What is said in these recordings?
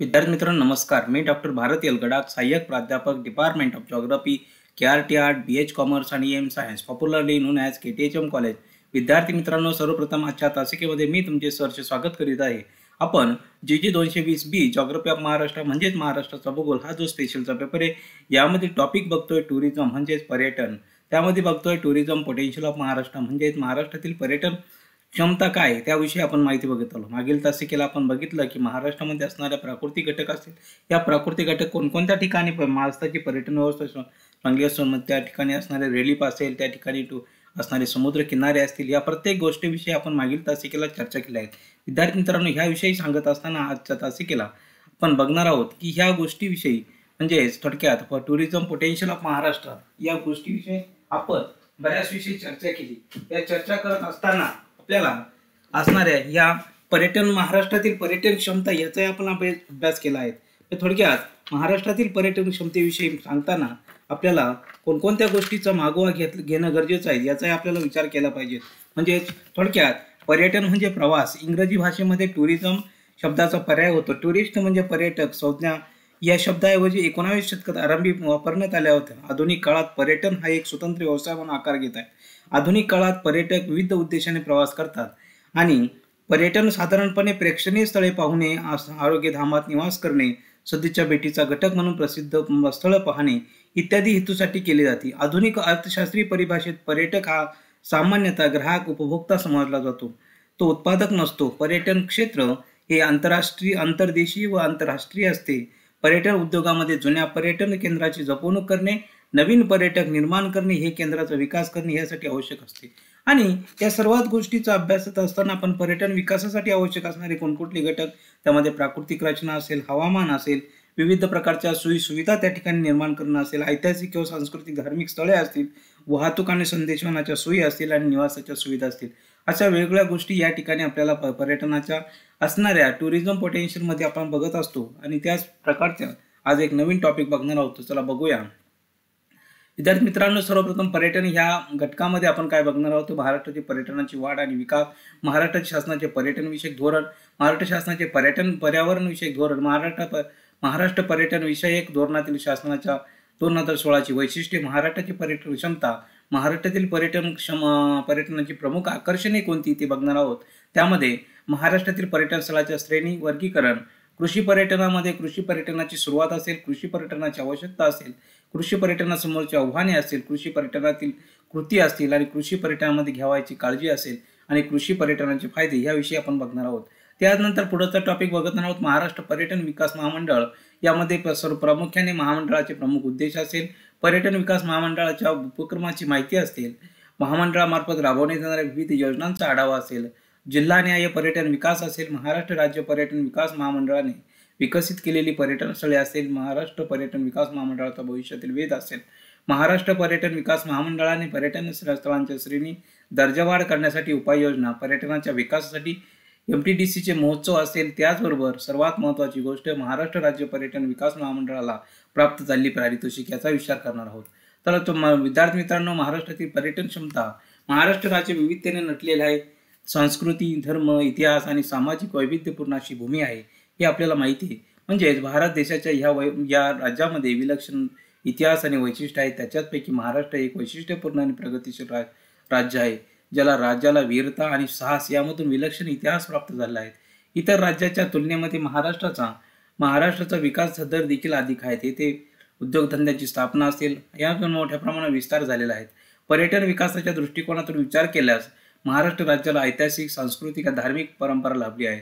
विद्यार्थी मित्रांनो नमस्कार मी डॉक्टर भारत यलगडा सहाय्यक प्राध्यापक department of geography K R T art B H commerce आणि M science popularly known as K T H M college विद्यार्थी मित्रांनो सर्वप्रथम आजच्या तासिकेमध्ये मी तुमचे सरचे स्वागत करीत आहे आपण जी जे दोनशे वीस बी जॉग्रफी ऑफ महाराष्ट्र म्हणजेच महाराष्ट्राचा भूगोल हा जो स्पेशलचा पेपर आहे यामध्ये टॉपिक बघतोय टुरिझम म्हणजेच पर्यटन त्यामध्ये बघतोय टुरिझम पोटेन्शियल ऑफ महाराष्ट्र म्हणजेच महाराष्ट्रातील पर्यटन क्षमता काय त्याविषयी आपण माहिती बघत आलो मागील तासिकेला आपण बघितलं की महाराष्ट्रामध्ये असणाऱ्या प्राकृतिक घटक असतील या प्राकृतिक घटक कोणकोणत्या ठिकाणी महाराष्ट्राची पर्यटन व्यवस्था चांगली असून त्या ठिकाणी असणारे रेलीप असेल त्या ठिकाणी टू असणारे समुद्र किनारे असतील या प्रत्येक गोष्टीविषयी आपण मागील तासिकेला चर्चा केल्या आहेत विद्यार्थी मित्रांनो ह्याविषयी सांगत असताना आजच्या तासिकेला आपण बघणार आहोत की ह्या गोष्टीविषयी म्हणजे थोडक्यात for tourism potential of Maharashtra या गोष्टीविषयी आपण बऱ्याच विषयी चर्चा केली या चर्चा करत असताना आपल्याला असणाऱ्या या पर्यटन महाराष्ट्रातील पर्यटन क्षमता याचाही आपण अभ्यास केला आहे थोडक्यात महाराष्ट्रातील पर्यटन क्षमतेविषयी सांगताना आपल्याला कोणकोणत्या गोष्टीचा मागोवा घेत घेणं गरजेचं आहे याचाही आपल्याला विचार केला पाहिजे म्हणजे थोडक्यात पर्यटन म्हणजे प्रवास इंग्रजी भाषेमध्ये टुरिझम शब्दाचा पर्याय होतो टुरिस्ट म्हणजे पर्यटक संज्ञा या शब्दाऐवजी एकोणावीस शतकात आरंभी वापरण्यात आल्या होत्या आधुनिक काळात पर्यटन हा एक स्वतंत्र व्यवसाय म्हणून आकार घेत आहे आधुनिक काळात पर्यटक विविध उद्देशाने प्रवास करतात आणि पर्यटन साधारणपणे प्रेक्षणीय स्थळे पाहुणे धामात निवास करणे सध्याच्या भेटीचा घटक म्हणून प्रसिद्ध स्थळं पाहणे इत्यादी हेतूसाठी केले जाते आधुनिक अर्थशास्त्रीय परिभाषेत पर्यटक हा सामान्यतः ग्राहक उपभोक्ता समजला जातो तो उत्पादक नसतो पर्यटन क्षेत्र हे आंतरराष्ट्रीय आंतरदेशीय व आंतरराष्ट्रीय असते पर्यटन उद्योगामध्ये जुन्या पर्यटन केंद्राची जपवणूक करणे नवीन पर्यटक निर्माण करणे हे केंद्राचा विकास करणे यासाठी आवश्यक असते आणि या सर्वात गोष्टीचा अभ्यास असताना आपण पर्यटन विकासासाठी आवश्यक असणारे कोणकोणते घटक त्यामध्ये प्राकृतिक रचना असेल हवामान असेल विविध प्रकारच्या सुविधा त्या ठिकाणी निर्माण करणं असेल ऐतिहासिक किंवा सांस्कृतिक धार्मिक स्थळे असतील वाहतूक आणि संदेशवनाच्या सोयी असतील आणि निवासाच्या सुविधा असतील अशा वेगवेगळ्या गोष्टी या ठिकाणी आपल्याला पर्यटनाच्या असणाऱ्या टुरिझम पोटेन्शियलमध्ये आपण बघत असतो आणि त्याच प्रकारच्या आज एक नवीन टॉपिक बघणार आहोत चला बघूया विद्यार्थी मित्रांनो सर्वप्रथम पर्यटन ह्या घटकामध्ये आपण काय बघणार आहोत महाराष्ट्राची पर्यटनाची वाढ आणि विकास महाराष्ट्र शासनाचे पर्यटनविषयक धोरण महाराष्ट्र शासनाचे पर्यटन पर्यावरणविषयक धोरण महाराष्ट्र प महाराष्ट्र पर्यटनविषयक धोरणातील शासनाच्या दोन हजार सोळाची वैशिष्ट्ये महाराष्ट्राची पर्यटन क्षमता महाराष्ट्रातील पर्यटन क्षम पर्यटनाची प्रमुख आकर्षणे कोणती ते बघणार आहोत त्यामध्ये महाराष्ट्रातील पर्यटन स्थळाच्या श्रेणी वर्गीकरण कृषी पर्यटनामध्ये कृषी पर्यटनाची सुरुवात असेल कृषी पर्यटनाची आवश्यकता असेल कृषी पर्यटनासमोरची आव्हाने असतील कृषी पर्यटनातील कृती असतील आणि कृषी पर्यटनामध्ये घ्यावायची काळजी असेल आणि कृषी पर्यटनाचे फायदे याविषयी आपण बघणार आहोत त्यानंतर पुढचा टॉपिक बघणार आहोत महाराष्ट्र पर्यटन विकास महामंडळ यामध्ये सर्व प्रामुख्याने महामंडळाचे प्रमुख उद्देश असेल पर्यटन विकास महामंडळाच्या उपक्रमाची माहिती असतील महामंडळामार्फत राबवण्यात येणाऱ्या विविध योजनांचा आढावा असेल जिल्हा न्याय पर्यटन विकास असेल महाराष्ट्र राज्य पर्यटन विकास महामंडळाने विकसित केलेली पर्यटन स्थळे असेल महाराष्ट्र पर्यटन विकास महामंडळाचा भविष्यातील वेध असेल महाराष्ट्र पर्यटन विकास महामंडळाने पर्यटन स्थळांच्या श्रेणी दर्जावाढ करण्यासाठी उपाययोजना पर्यटनाच्या विकासासाठी एम टी डी सीचे महोत्सव असेल त्याचबरोबर सर्वात महत्त्वाची गोष्ट महाराष्ट्र राज्य पर्यटन विकास महामंडळाला प्राप्त झाली पारितोषिक याचा विचार करणार आहोत तर विद्यार्थी मित्रांनो महाराष्ट्रातील पर्यटन क्षमता महाराष्ट्र राज्य विविधतेने नटलेले आहे संस्कृती धर्म इतिहास आणि सामाजिक वैविध्यपूर्ण अशी भूमी आहे हे आपल्याला माहिती आहे म्हणजेच भारत देशाच्या ह्या वै या राज्यामध्ये विलक्षण इतिहास आणि वैशिष्ट्य आहे त्याच्याचपैकी महाराष्ट्र एक वैशिष्ट्यपूर्ण आणि प्रगतीशील रा राज्य आहे ज्याला राज्याला वीरता आणि साहस यामधून विलक्षण इतिहास प्राप्त झाला आहे इतर राज्याच्या तुलनेमध्ये महाराष्ट्राचा महाराष्ट्राचा विकास दर देखील अधिक आहे येथे उद्योगधंद्याची स्थापना असेल यातून मोठ्या प्रमाणात विस्तार झालेला आहे पर्यटन विकासाच्या दृष्टिकोनातून विचार केल्यास महाराष्ट्र राज्याला ऐतिहासिक सांस्कृतिक धार्मिक परंपरा लाभली आहे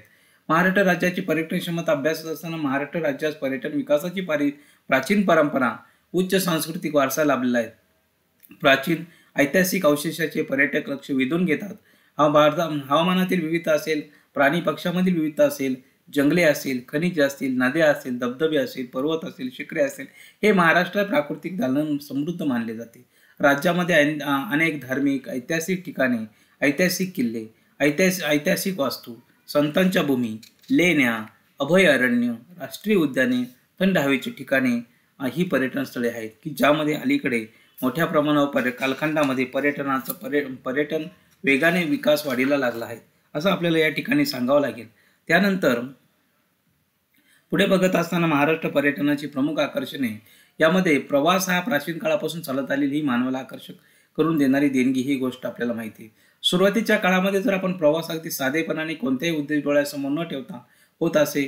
महाराष्ट्र राज्याची पर्यटन क्षमता अभ्यासत असताना महाराष्ट्र राज्यास पर्यटन विकासाची पारी प्राचीन परंपरा उच्च सांस्कृतिक वारसा लाभलेला आहे प्राचीन ऐतिहासिक अवशेषाचे पर्यटक लक्ष वेधून घेतात हा भारता हवामानातील विविधता असेल प्राणी पक्षामधील विविधता असेल जंगले असेल खनिज असतील नद्या असेल धबधबे असेल पर्वत असेल शिखरे असेल हे महाराष्ट्र प्राकृतिक दालन समृद्ध मानले जाते राज्यामध्ये अनेक धार्मिक ऐतिहासिक ठिकाणे ऐतिहासिक किल्ले ऐतिहासिक ऐतिहासिक वास्तू संतांच्या भूमी लेण्या अभयारण्य राष्ट्रीय उद्याने थंड हवेची ठिकाणे ही पर्यटन स्थळे आहेत की ज्यामध्ये अलीकडे मोठ्या प्रमाणावर पर्य कालखंडामध्ये पर्यटनाचं पर्य पर्यटन वेगाने विकास वाढीला लागला आहे असं आपल्याला या ठिकाणी सांगावं लागेल त्यानंतर पुढे बघत असताना महाराष्ट्र पर्यटनाची प्रमुख आकर्षणे यामध्ये प्रवास हा प्राचीन काळापासून चालत आलेली ही मानवाला आकर्षक करून देणारी देणगी ही गोष्ट आपल्याला माहिती आहे सुरुवातीच्या काळामध्ये जर आपण प्रवास अगदी साधेपणाने कोणत्याही उद्देश डोळ्यासमोर न ठेवता होत असे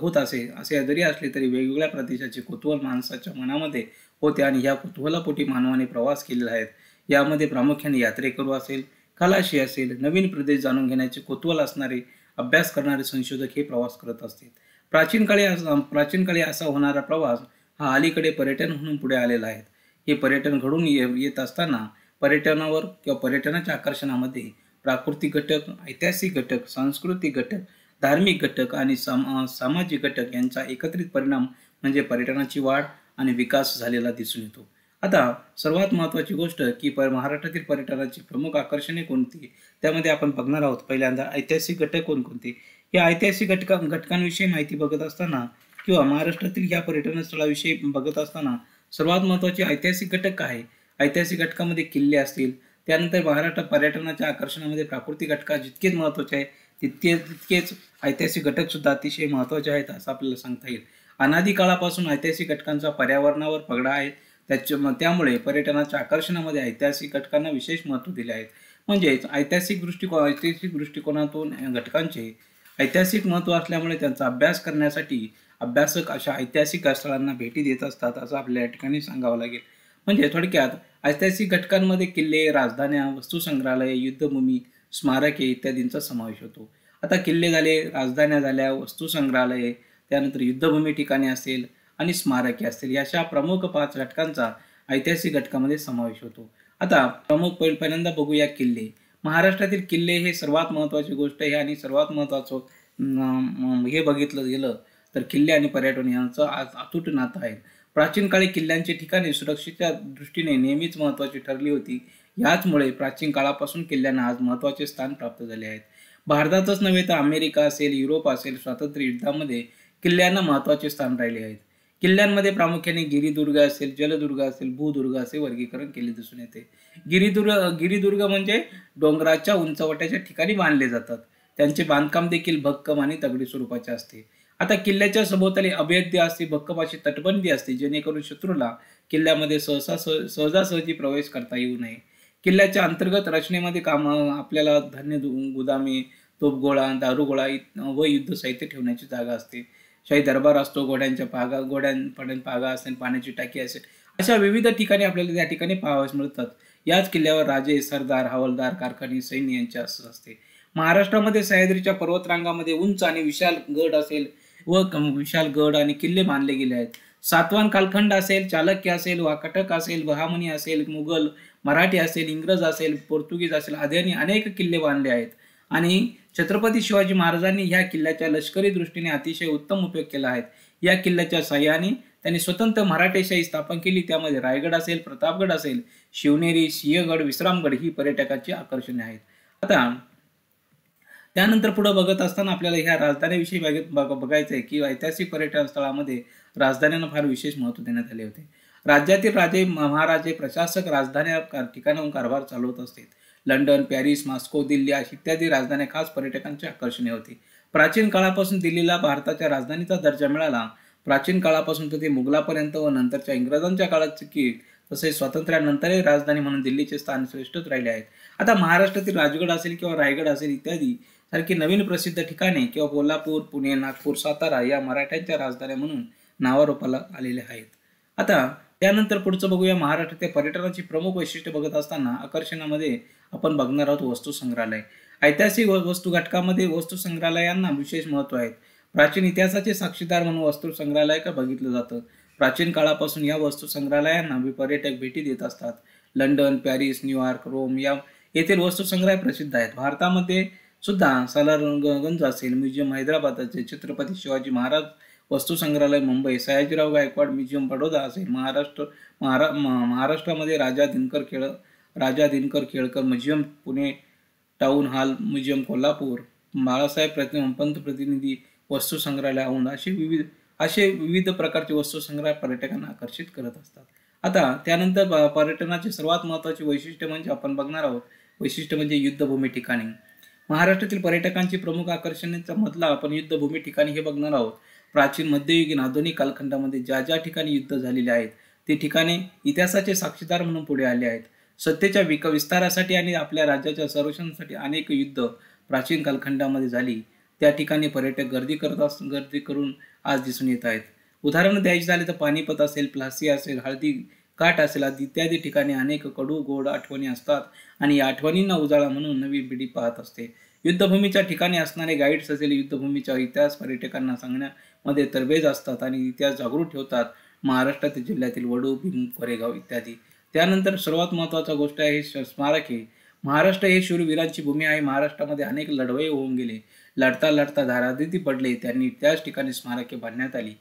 होत असे असे जरी असले तरी वेगवेगळ्या प्रदेशाचे कुतूहल माणसाच्या मनामध्ये होते आणि ह्या कुतूहलापोटी मानवाने प्रवास केलेला आहेत यामध्ये प्रामुख्याने यात्रेकरू असेल खलाशी असेल नवीन प्रदेश जाणून घेण्याचे कुतूहल असणारे अभ्यास करणारे संशोधक हे प्रवास करत असतील प्राचीन काळी प्राचीन काळी असा होणारा प्रवास हा अलीकडे पर्यटन म्हणून पुढे आलेला आहे हे पर्यटन घडून येत असताना पर्यटनावर किंवा पर्यटनाच्या आकर्षणामध्ये प्राकृतिक घटक ऐतिहासिक घटक सांस्कृतिक घटक धार्मिक घटक आणि सामा सामाजिक घटक यांचा एकत्रित परिणाम म्हणजे पर्यटनाची वाढ आणि विकास झालेला दिसून येतो आता सर्वात महत्त्वाची गोष्ट की पर महाराष्ट्रातील पर्यटनाची प्रमुख आकर्षणे कोणती त्यामध्ये आपण बघणार आहोत पहिल्यांदा ऐतिहासिक घटक कोणकोणते या ऐतिहासिक घटका घटकांविषयी माहिती बघत असताना किंवा महाराष्ट्रातील या पर्यटन स्थळाविषयी बघत असताना सर्वात महत्त्वाचे ऐतिहासिक घटक काय ऐतिहासिक घटकामध्ये किल्ले असतील त्यानंतर महाराष्ट्र पर्यटनाच्या आकर्षणामध्ये प्राकृतिक घटका जितकेच महत्त्वाचे आहेत तितके तितकेच ऐतिहासिक घटकसुद्धा अतिशय महत्त्वाचे आहेत असं आपल्याला सांगता येईल अनादी काळापासून ऐतिहासिक घटकांचा पर्यावरणावर पगडा आहे त्याच्या त्यामुळे पर्यटनाच्या आकर्षणामध्ये ऐतिहासिक घटकांना विशेष महत्त्व दिले आहे म्हणजेच ऐतिहासिक दृष्टिकोन ऐतिहासिक दृष्टिकोनातून घटकांचे ऐतिहासिक महत्त्व असल्यामुळे त्यांचा अभ्यास करण्यासाठी अभ्यासक अशा ऐतिहासिक स्थळांना भेटी देत असतात असं आपल्या या ठिकाणी सांगावं लागेल म्हणजे थोडक्यात ऐतिहासिक घटकांमध्ये किल्ले राजधान्या वस्तू संग्रहालय युद्धभूमी स्मारके इत्यादींचा समावेश होतो आता किल्ले झाले राजधान्या झाल्या वस्तू संग्रहालये त्यानंतर युद्धभूमी ठिकाणी असेल आणि स्मारके असतील अशा प्रमुख पाच घटकांचा ऐतिहासिक घटकामध्ये समावेश होतो आता प्रमुख पहिल्यांदा बघूया किल्ले महाराष्ट्रातील किल्ले हे सर्वात महत्वाची गोष्ट आहे आणि सर्वात महत्त्वाचं हे बघितलं गेलं तर किल्ले आणि पर्यटन यांचं आज अतूट नातं आहे प्राचीन काळी किल्ल्यांची ठिकाणे सुरक्षेच्या दृष्टीने नेहमीच महत्त्वाची ठरली होती याचमुळे प्राचीन काळापासून किल्ल्यांना आज महत्त्वाचे स्थान प्राप्त झाले आहेत भारतातच नव्हे तर अमेरिका असेल युरोप असेल स्वातंत्र्य युद्धामध्ये किल्ल्यांना महत्त्वाचे स्थान राहिले आहेत किल्ल्यांमध्ये प्रामुख्याने गिरिदुर्ग असेल जलदुर्ग असेल भूदुर्ग असे वर्गीकरण केले दिसून येते गिरिदुर्ग गिरीदुर्ग म्हणजे डोंगराच्या उंचवट्याच्या ठिकाणी बांधले जातात त्यांचे बांधकाम देखील भक्कम आणि तगडी स्वरूपाचे असते आता किल्ल्याच्या सभोवताली अभेद्य असते भक्कमाची तटबंदी असते जेणेकरून शत्रूला किल्ल्यामध्ये सहसा सह सहजासहजी प्रवेश करता येऊ नये किल्ल्याच्या अंतर्गत रचनेमध्ये काम आपल्याला धान्य गुदामे तोपगोळा दारुगोळा व युद्ध साहित्य ठेवण्याची जागा असते शाही दरबार असतो घोड्यांच्या पागा घोड्यांपर्यंत पागा असेल पाण्याची टाकी असेल अशा विविध ठिकाणी आपल्याला त्या ठिकाणी पाहावयास मिळतात याच किल्ल्यावर राजे सरदार हवालदार कारखानी सैन्य यांच्या असते महाराष्ट्रामध्ये सह्याद्रीच्या पर्वतरांगामध्ये उंच आणि विशाल गड असेल व गड आणि किल्ले बांधले गेले आहेत सातवान कालखंड असेल चालक्य असेल वाकटक असेल बहामनी असेल मुघल मराठी असेल इंग्रज असेल पोर्तुगीज असेल आदी अनेक किल्ले बांधले आहेत आणि छत्रपती शिवाजी महाराजांनी ह्या किल्ल्याच्या लष्करी दृष्टीने अतिशय उत्तम उपयोग केला आहे या किल्ल्याच्या सहाय्याने त्यांनी स्वतंत्र मराठेशाही स्थापन केली त्यामध्ये रायगड असेल प्रतापगड असेल शिवनेरी सिंहगड विश्रामगड ही पर्यटकाची आकर्षणे आहेत आता त्यानंतर पुढे बघत असताना आपल्याला ह्या राजधानीविषयी बघायचं आहे की ऐतिहासिक पर्यटन स्थळामध्ये राजधान्यांना फार विशेष महत्त्व देण्यात आले होते राज्यातील राजे महाराजे प्रशासक राजधान्या ठिकाणाहून कारभार चालवत असते लंडन पॅरिस मॉस्को दिल्ली अशी इत्यादी राजधानी खास पर्यटकांची आकर्षणे होती प्राचीन काळापासून दिल्लीला भारताच्या राजधानीचा दर्जा मिळाला प्राचीन काळापासून ते मुघलापर्यंत व नंतरच्या इंग्रजांच्या काळात की तसेच स्वातंत्र्यानंतरही राजधानी म्हणून दिल्लीचे स्थान श्रेष्ठच राहिले आहेत आता महाराष्ट्रातील राजगड असेल किंवा रायगड असेल इत्यादी सारखी नवीन प्रसिद्ध ठिकाणे किंवा कोल्हापूर पुणे नागपूर सातारा या मराठ्यांच्या राजधान्या म्हणून नावारोपाला आलेले आहेत आता त्यानंतर पुढचं बघूया महाराष्ट्रातील पर्यटनाची प्रमुख वैशिष्ट्य बघत असताना आकर्षणामध्ये आपण बघणार आहोत वस्तू संग्रहालय ऐतिहासिक वस्तू घटकामध्ये वस्तू संग्रहालयांना विशेष महत्त्व आहे प्राचीन इतिहासाचे साक्षीदार म्हणून वस्तू संग्रहालय का बघितलं जातं प्राचीन काळापासून या वस्तू संग्रहालयांना पर्यटक भेटी देत असतात लंडन पॅरिस न्यूयॉर्क रोम या येथील वस्तू संग्रहालय प्रसिद्ध आहेत भारतामध्ये सुद्धा रंगगंज असेल म्युझियम हैदराबाद असेल छत्रपती शिवाजी महाराज वस्तू संग्रहालय मुंबई सयाजीराव गायकवाड म्युझियम बडोदा असेल महाराष्ट्र महारा महाराष्ट्रामध्ये राजा दिनकर खेळ Raja Dinkar Kelkar museum Pune town hall museum Kolhapur Balasaheb प्रति पंतप्रतिनिधी वस्तू संग्रहालय औंध असे विविध असे विविध प्रकारचे वस्तू पर्यटकांना आकर्षित करत असतात आता त्यानंतर पर्यटनाचे सर्वात महत्त्वाचे वैशिष्ट्य म्हणजे आपण बघणार आहोत वैशिष्ट्य म्हणजे युद्धभूमी ठिकाणी महाराष्ट्रातील पर्यटकांची प्रमुख आकर्षणाचा मधला आपण युद्धभूमी ठिकाणी हे बघणार आहोत प्राचीन मध्ययुगीन आधुनिक कालखंडामध्ये ज्या ज्या ठिकाणी युद्ध झालेले आहेत ते ठिकाणे इतिहासाचे साक्षीदार म्हणून पुढे आले आहेत सत्तेच्या विक विस्तारासाठी आणि आपल्या राज्याच्या संरक्षणासाठी अनेक युद्ध प्राचीन कालखंडामध्ये झाली त्या ठिकाणी पर्यटक गर्दी करत अस गर्दी करून आज दिसून येत आहेत उदाहरण द्यायचे झाले तर पानिपत असेल प्लासी असेल हळदी काठ असेल इत्यादी ठिकाणी अनेक कडू गोड आठवणी असतात आणि या आठवणींना उजाळा म्हणून नवी पिढी पाहत असते युद्धभूमीच्या ठिकाणी असणारे गाईड्स असेल युद्धभूमीचा इतिहास पर्यटकांना सांगण्यामध्ये तरबेज असतात आणि इतिहास जागृत ठेवतात महाराष्ट्रातील जिल्ह्यातील वडू भीम कोरेगाव इत्यादी त्यानंतर सर्वात महत्वाचा गोष्ट आहे स्मारक हे महाराष्ट्र हे शूरवीरांची भूमी आहे महाराष्ट्रामध्ये अनेक लढवई होऊन गेले लढता लढता धारादिती पडले त्यांनी त्याच ठिकाणी स्मारके बांधण्यात आली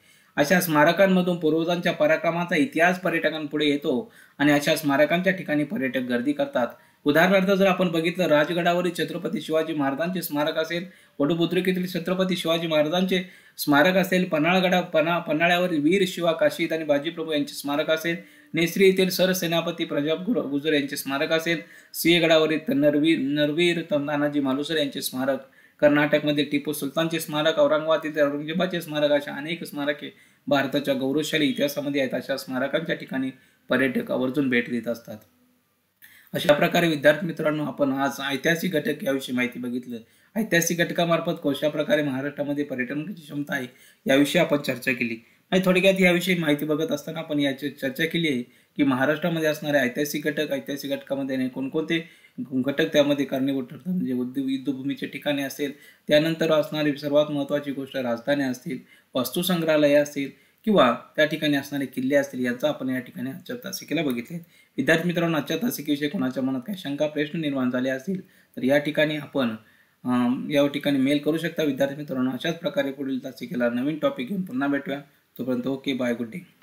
अशा स्मारकांमधून पूर्वजांच्या पराक्रमाचा इतिहास पर्यटकांपुढे येतो आणि अशा स्मारकांच्या ठिकाणी पर्यटक गर्दी करतात उदाहरणार्थ जर आपण बघितलं राजगडावरील छत्रपती शिवाजी महाराजांचे स्मारक असेल वडुबुद्रुकीतील छत्रपती शिवाजी महाराजांचे स्मारक असेल पन्हाळगडा पना पन्हाळ्यावरील वीर शिवा काशीद आणि बाजीप्रभू यांचे स्मारक असेल नेसरी येथील सरसेनापती प्रजाप गुजर यांचे स्मारक असेल सिंहगडावरील नरवीर नरवीर तन्नानाजी मालुसर यांचे स्मारक कर्नाटकमध्ये टिपू सुलतानचे स्मारक औरंगाबाद येथे औरंगजेबाचे स्मारक अशा अनेक स्मारके भारताच्या गौरवशाली इतिहासामध्ये आहेत अशा स्मारकांच्या ठिकाणी पर्यटक आवर्जून भेट देत असतात अशा प्रकारे विद्यार्थी मित्रांनो आपण आज ऐतिहासिक घटक याविषयी माहिती बघितलं ऐतिहासिक घटकामार्फत कशा प्रकारे महाराष्ट्रामध्ये पर्यटनाची क्षमता आहे याविषयी आपण चर्चा केली नाही थोडक्यात याविषयी माहिती बघत असताना आपण याची चर्चा केली आहे की महाराष्ट्रामध्ये असणारे ऐतिहासिक घटक ऐतिहासिक घटकामध्ये कोणकोणते घटक त्यामध्ये कारणीभूत ठरतात म्हणजे उद्योग युद्धभूमीचे ठिकाणे असेल त्यानंतर असणारी सर्वात महत्त्वाची गोष्ट राजधानी असतील वस्तुसंग्रहालये असतील किंवा त्या ठिकाणी असणारे किल्ले असतील याचा आपण या ठिकाणी आजच्या तासिकेला बघितले विद्यार्थी मित्रांनो आजच्या तासिकेविषयी कोणाच्या मनात काही शंका प्रश्न निर्माण झाले असतील तर या ठिकाणी आपण या ठिकाणी मेल करू शकता विद्यार्थी मित्रांनो अशाच प्रकारे पुढील तासिकेला नवीन टॉपिक घेऊन पुन्हा भेटूया तोपर्यंत ओके बाय गुड डे